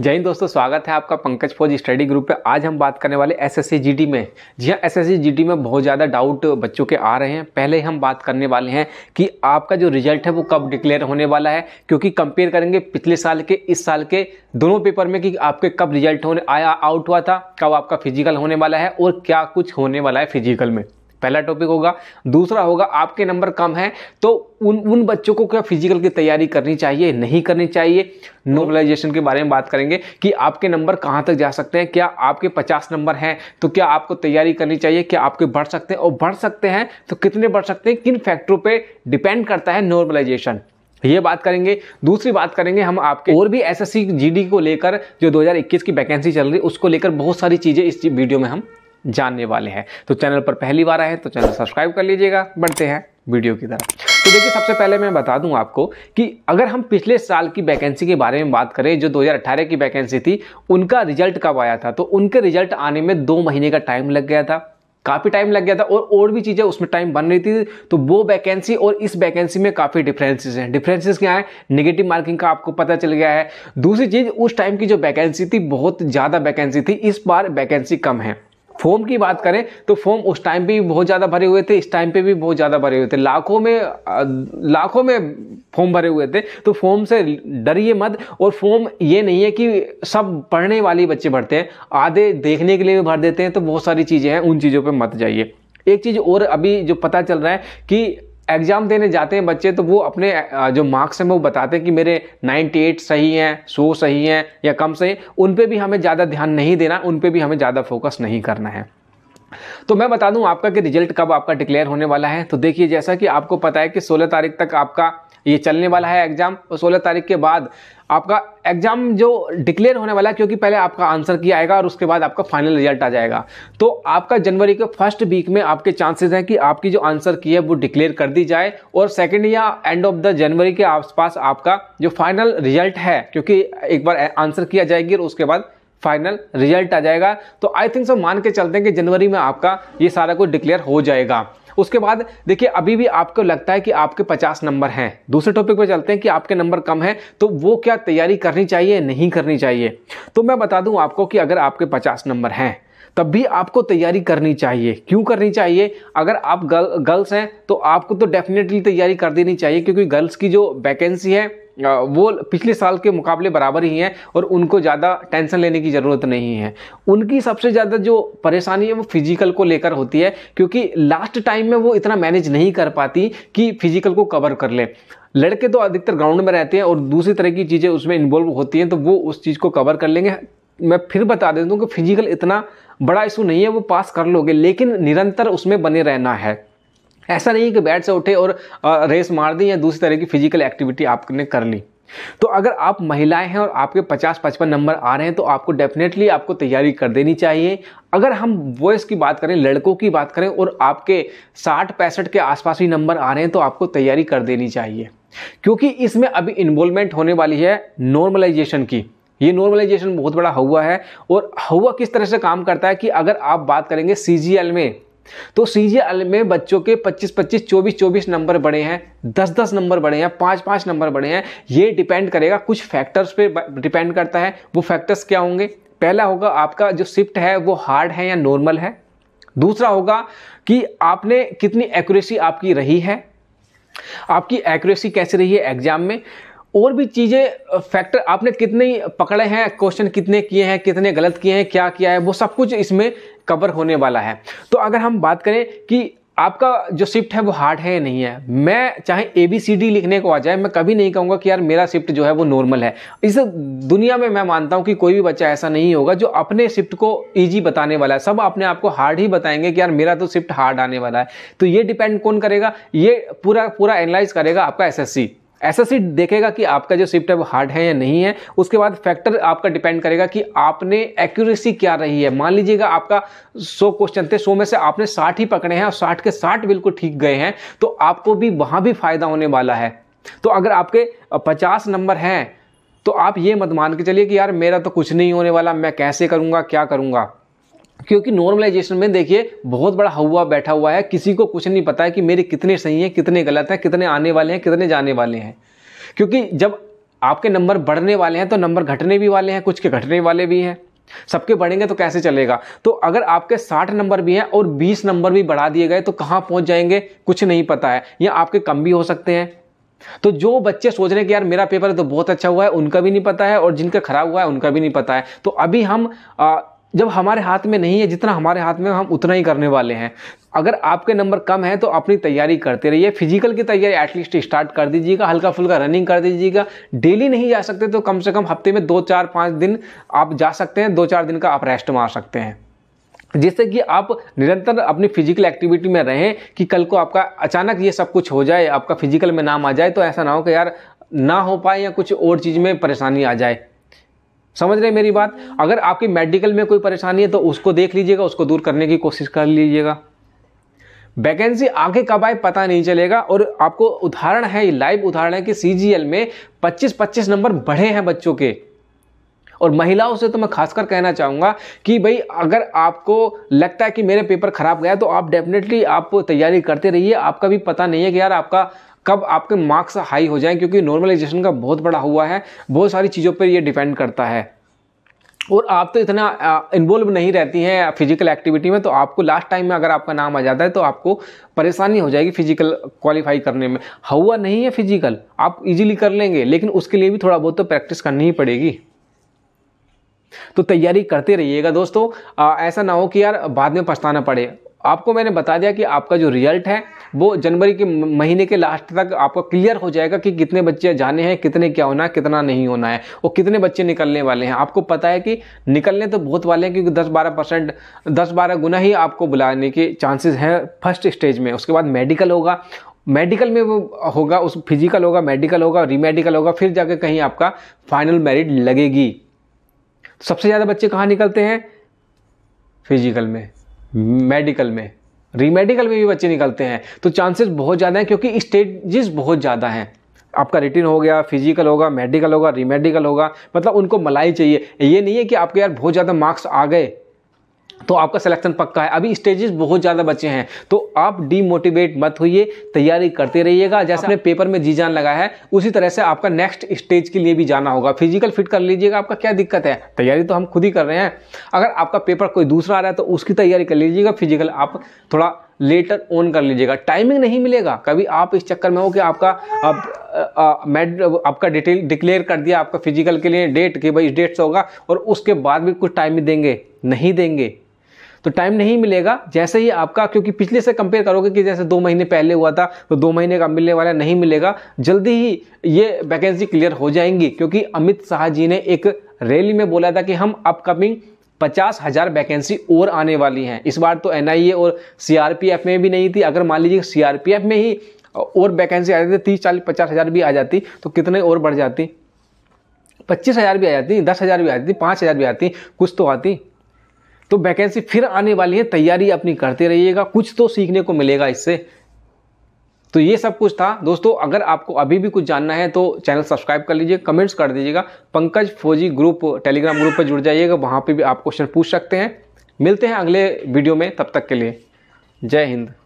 जय हिंद दोस्तों स्वागत है आपका पंकज फौज स्टडी ग्रुप पे आज हम बात करने वाले जी जीडी में जी हाँ जी जीडी में बहुत ज़्यादा डाउट बच्चों के आ रहे हैं पहले हम बात करने वाले हैं कि आपका जो रिजल्ट है वो कब डिक्लेयर होने वाला है क्योंकि कंपेयर करेंगे पिछले साल के इस साल के दोनों पेपर में कि आपके कब रिजल्ट होने आया आउट हुआ था कब आपका फिजिकल होने वाला है और क्या कुछ होने वाला है फिजिकल में पहला टॉपिक होगा दूसरा होगा आपके नंबर कम है तो उन उन बच्चों को क्या फिजिकल की तैयारी करनी चाहिए नहीं करनी चाहिए नोबलाइजेशन के बारे में बात करेंगे कि आपके नंबर कहाँ तक जा सकते हैं क्या आपके पचास नंबर हैं तो क्या आपको तैयारी करनी चाहिए क्या आपके बढ़ सकते हैं और बढ़ सकते हैं तो कितने बढ़ सकते हैं किन फैक्टरों पर डिपेंड करता है नॉर्मलाइजेशन ये बात करेंगे दूसरी बात करेंगे हम आपके और भी एसएससी जीडी को लेकर जो 2021 की वैकेंसी चल रही है उसको लेकर बहुत सारी चीज़ें इस वीडियो में हम जानने वाले हैं तो चैनल पर पहली बार आए हैं तो चैनल सब्सक्राइब कर लीजिएगा बढ़ते हैं वीडियो की तरफ तो देखिए सबसे पहले मैं बता दूं आपको कि अगर हम पिछले साल की वैकेंसी के बारे में बात करें जो 2018 की वैकेंसी थी उनका रिजल्ट कब आया था तो उनके रिजल्ट आने में दो महीने का टाइम लग गया था काफ़ी टाइम लग गया था और और भी चीज़ें उसमें टाइम बन रही थी तो वो वैकेंसी और इस वैकेंसी में काफ़ी डिफरेंसेस हैं डिफरेंसेस क्या है नेगेटिव मार्किंग का आपको पता चल गया है दूसरी चीज़ उस टाइम की जो वैकेंसी थी बहुत ज़्यादा वैकेंसी थी इस बार वैकेंसी कम है फोम की बात करें तो फोम उस टाइम पे भी बहुत ज़्यादा भरे हुए थे इस टाइम पे भी बहुत ज़्यादा भरे हुए थे लाखों में लाखों में फोम भरे हुए थे तो फोम से डरिए मत और फोम ये नहीं है कि सब पढ़ने वाले बच्चे भरते हैं आधे देखने के लिए भी भर देते हैं तो बहुत सारी चीज़ें हैं उन चीज़ों पर मत जाइए एक चीज़ और अभी जो पता चल रहा है कि एग्ज़ाम देने जाते हैं बच्चे तो वो अपने जो मार्क्स हैं वो बताते हैं कि मेरे 98 सही हैं 100 सही हैं या कम सही उन पे भी हमें ज़्यादा ध्यान नहीं देना उन पे भी हमें ज़्यादा फोकस नहीं करना है तो मैं बता दूं आपका कि रिजल्ट कब आपका डिक्लेयर होने वाला है तो देखिए जैसा कि आपको पता है कि 16 तारीख तक आपका ये चलने वाला है एग्जाम और 16 तारीख के बाद आपका एग्जाम जो डिक्लेयर होने वाला है क्योंकि पहले आपका आंसर किया आएगा और उसके बाद आपका फाइनल रिजल्ट आ जाएगा तो आपका जनवरी के फर्स्ट वीक में आपके चांसेस हैं कि आपकी जो आंसर की है वो डिक्लेयर कर दी जाए और सेकंड या एंड ऑफ द जनवरी के आसपास आपका जो फाइनल रिजल्ट है क्योंकि एक बार आंसर किया जाएगी और उसके बाद फाइनल रिजल्ट आ जाएगा तो आई थिंक सो मान के चलते हैं कि जनवरी में आपका ये सारा कुछ डिक्लेयर हो जाएगा उसके बाद देखिए अभी भी आपको लगता है कि आपके 50 नंबर हैं दूसरे टॉपिक पर चलते हैं कि आपके नंबर कम हैं तो वो क्या तैयारी करनी चाहिए नहीं करनी चाहिए तो मैं बता दूं आपको कि अगर आपके 50 नंबर हैं तब भी आपको तैयारी करनी चाहिए क्यों करनी चाहिए अगर आप गर्ल गर्ल्स हैं तो आपको तो डेफिनेटली तैयारी कर देनी चाहिए क्योंकि गर्ल्स की जो वैकेंसी है वो पिछले साल के मुकाबले बराबर ही हैं और उनको ज़्यादा टेंशन लेने की ज़रूरत नहीं है उनकी सबसे ज़्यादा जो परेशानी है वो फिजिकल को लेकर होती है क्योंकि लास्ट टाइम में वो इतना मैनेज नहीं कर पाती कि फिजिकल को कवर कर ले लड़के तो अधिकतर ग्राउंड में रहते हैं और दूसरी तरह की चीज़ें उसमें इन्वॉल्व होती हैं तो वो उस चीज़ को कवर कर लेंगे मैं फिर बता देता हूँ कि फिजिकल इतना बड़ा इशू नहीं है वो पास कर लोगे लेकिन निरंतर उसमें बने रहना है ऐसा नहीं है कि बैट से उठे और रेस मार दी या दूसरी तरह की फिजिकल एक्टिविटी आपने कर ली तो अगर आप महिलाएं हैं और आपके 50-55 नंबर आ रहे हैं तो आपको डेफिनेटली आपको तैयारी कर देनी चाहिए अगर हम बॉयस की बात करें लड़कों की बात करें और आपके 60 पैंसठ के आसपास ही नंबर आ रहे हैं तो आपको तैयारी कर देनी चाहिए क्योंकि इसमें अभी इन्वॉल्वमेंट होने वाली है नॉर्मलाइजेशन की ये नॉर्मलाइजेशन बहुत बड़ा हवा है और हुआ किस तरह से काम करता है कि अगर आप बात करेंगे सी में तो सीजीएल में बच्चों के 25 25 24 24 नंबर बड़े हैं 10 10 नंबर बड़े हैं 5 5 नंबर बड़े हैं ये डिपेंड करेगा कुछ फैक्टर्स पे डिपेंड करता है वो फैक्टर्स क्या होंगे पहला होगा आपका जो शिफ्ट है वो हार्ड है या नॉर्मल है दूसरा होगा कि आपने कितनी एक्यूरेसी आपकी रही है आपकी एक्यूरेसी कैसे रही है एग्जाम में और भी चीज़ें फैक्टर आपने कितने पकड़े हैं क्वेश्चन कितने किए हैं कितने गलत किए हैं क्या किया है वो सब कुछ इसमें कवर होने वाला है तो अगर हम बात करें कि आपका जो शिफ्ट है वो हार्ड है या नहीं है मैं चाहे ए बी सी डी लिखने को आ जाए मैं कभी नहीं कहूँगा कि यार मेरा शिफ्ट जो है वो नॉर्मल है इस दुनिया में मैं मानता हूँ कि कोई भी बच्चा ऐसा नहीं होगा जो अपने शिफ्ट को ईजी बताने वाला है सब अपने आप को हार्ड ही बताएंगे कि यार मेरा तो शिफ्ट हार्ड आने वाला है तो ये डिपेंड कौन करेगा ये पूरा पूरा एनालाइज करेगा आपका एस एस सी एसएससी देखेगा कि आपका जो शिफ्ट है वो हार्ड है या नहीं है उसके बाद फैक्टर आपका डिपेंड करेगा कि आपने एक्यूरेसी क्या रही है मान लीजिएगा आपका सौ क्वेश्चन थे सौ में से आपने साठ ही पकड़े हैं और साठ के साठ बिल्कुल ठीक गए हैं तो आपको भी वहाँ भी फायदा होने वाला है तो अगर आपके पचास नंबर हैं तो आप ये मत मान के चलिए कि यार मेरा तो कुछ नहीं होने वाला मैं कैसे करूँगा क्या करूँगा क्योंकि नॉर्मलाइजेशन में देखिए बहुत बड़ा हवा बैठा हुआ है किसी को कुछ नहीं पता है कि मेरे कितने सही हैं कितने गलत हैं कितने आने वाले हैं कितने जाने वाले हैं क्योंकि जब आपके नंबर बढ़ने वाले हैं तो नंबर घटने भी वाले हैं कुछ के घटने वाले भी हैं सबके बढ़ेंगे तो कैसे चलेगा तो अगर आपके 60 नंबर भी हैं और 20 नंबर भी बढ़ा दिए गए तो कहाँ पहुँच जाएंगे कुछ नहीं पता है या आपके कम भी हो सकते हैं तो जो बच्चे सोच रहे हैं कि यार मेरा पेपर तो बहुत अच्छा हुआ है उनका भी नहीं पता है और जिनका खराब हुआ है उनका भी नहीं पता है तो अभी हम आ, जब हमारे हाथ में नहीं है जितना हमारे हाथ में हम उतना ही करने वाले हैं अगर आपके नंबर कम है तो अपनी तैयारी करते रहिए फिजिकल की तैयारी एटलीस्ट स्टार्ट कर दीजिएगा हल्का फुल्का रनिंग कर दीजिएगा डेली नहीं जा सकते तो कम से कम हफ्ते में दो चार पाँच दिन आप जा सकते हैं दो चार दिन का आप रेस्ट मार सकते हैं जिससे कि आप निरंतर अपनी फिजिकल एक्टिविटी में रहें कि कल को आपका अचानक ये सब कुछ हो जाए आपका फिजिकल में नाम आ जाए तो ऐसा ना हो कि यार ना हो पाए या कुछ और चीज़ में परेशानी आ जाए समझ रहे मेरी बात अगर आपकी मेडिकल में कोई परेशानी है तो उसको देख लीजिएगा उसको दूर करने की कोशिश कर लीजिएगा वैकेंसी आगे कब आए पता नहीं चलेगा और आपको उदाहरण है लाइव उदाहरण है कि सी में 25-25 नंबर बढ़े हैं बच्चों के और महिलाओं से तो मैं खासकर कहना चाहूँगा कि भाई अगर आपको लगता है कि मेरे पेपर खराब गया तो आप डेफिनेटली आप तैयारी करते रहिए आपका भी पता नहीं है कि यार आपका कब आपके मार्क्स हाई हो जाएं क्योंकि नॉर्मलाइजेशन का बहुत बड़ा हुआ है बहुत सारी चीज़ों पर ये डिपेंड करता है और आप तो इतना इन्वॉल्व नहीं रहती हैं फिजिकल एक्टिविटी में तो आपको लास्ट टाइम में अगर आपका नाम आ जाता है तो आपको परेशानी हो जाएगी फिजिकल क्वालिफाई करने में हुआ नहीं है फिजिकल आप इजीली कर लेंगे लेकिन उसके लिए भी थोड़ा बहुत तो प्रैक्टिस करनी ही पड़ेगी तो तैयारी करते रहिएगा दोस्तों आ, ऐसा ना हो कि यार बाद में पछताना पड़े आपको मैंने बता दिया कि आपका जो रिजल्ट है वो जनवरी के महीने के लास्ट तक आपको क्लियर हो जाएगा कि कितने बच्चे जाने हैं कितने क्या होना है कितना नहीं होना है और कितने बच्चे निकलने वाले हैं आपको पता है कि निकलने तो बहुत वाले हैं क्योंकि दस बारह परसेंट दस बारह गुना ही आपको बुलाने के चांसेस हैं फर्स्ट स्टेज में उसके बाद मेडिकल होगा मेडिकल में वो होगा उस फिजिकल होगा मेडिकल होगा रीमेडिकल होगा फिर जाके कहीं आपका फाइनल मेरिट लगेगी सबसे ज़्यादा बच्चे कहाँ निकलते हैं फिजिकल में मेडिकल में रीमेडिकल में भी बच्चे निकलते हैं तो चांसेस बहुत ज़्यादा हैं क्योंकि स्टेजेस बहुत ज़्यादा हैं आपका रिटिन हो गया फिजिकल होगा मेडिकल होगा रीमेडिकल होगा मतलब उनको मलाई चाहिए ये नहीं है कि आपके यार बहुत ज़्यादा मार्क्स आ गए तो आपका सिलेक्शन पक्का है अभी स्टेजेस बहुत ज़्यादा बचे हैं तो आप डीमोटिवेट मत होइए तैयारी करते रहिएगा जैसे हाँ। आपने पेपर में जी जान लगाया है उसी तरह से आपका नेक्स्ट स्टेज के लिए भी जाना होगा फिजिकल फिट कर लीजिएगा आपका क्या दिक्कत है तैयारी तो हम खुद ही कर रहे हैं अगर आपका पेपर कोई दूसरा आ रहा है तो उसकी तैयारी कर लीजिएगा फिजिकल आप थोड़ा लेटर ऑन कर लीजिएगा टाइमिंग नहीं मिलेगा कभी आप इस चक्कर में हो कि आपका आप, मेड आपका डिटेल डिक्लेयर कर दिया आपका फिजिकल के लिए डेट कि भाई इस डेट से होगा और उसके बाद भी कुछ टाइम देंगे नहीं देंगे तो टाइम नहीं मिलेगा जैसे ही आपका क्योंकि पिछले से कंपेयर करोगे कि जैसे दो महीने पहले हुआ था तो दो महीने का मिलने वाला नहीं मिलेगा जल्दी ही ये वैकेंसी क्लियर हो जाएंगी क्योंकि अमित शाह जी ने एक रैली में बोला था कि हम अपकमिंग पचास हज़ार वैकेंसी और आने वाली हैं इस बार तो एन और सी में भी नहीं थी अगर मान लीजिए सी में ही और वैकेंसी आ जाती तीस चालीस पचास हज़ार भी आ जाती तो कितने और बढ़ जाती पच्चीस हज़ार भी आ जाती दस हज़ार भी आ जाती पाँच हज़ार भी आती कुछ तो आती तो वैकेंसी फिर आने वाली है तैयारी अपनी करते रहिएगा कुछ तो सीखने को मिलेगा इससे तो ये सब कुछ था दोस्तों अगर आपको अभी भी कुछ जानना है तो चैनल सब्सक्राइब कर लीजिए कमेंट्स कर दीजिएगा पंकज फौजी ग्रुप टेलीग्राम ग्रुप पर जुड़ जाइएगा वहाँ पे भी आप क्वेश्चन पूछ सकते हैं मिलते हैं अगले वीडियो में तब तक के लिए जय हिंद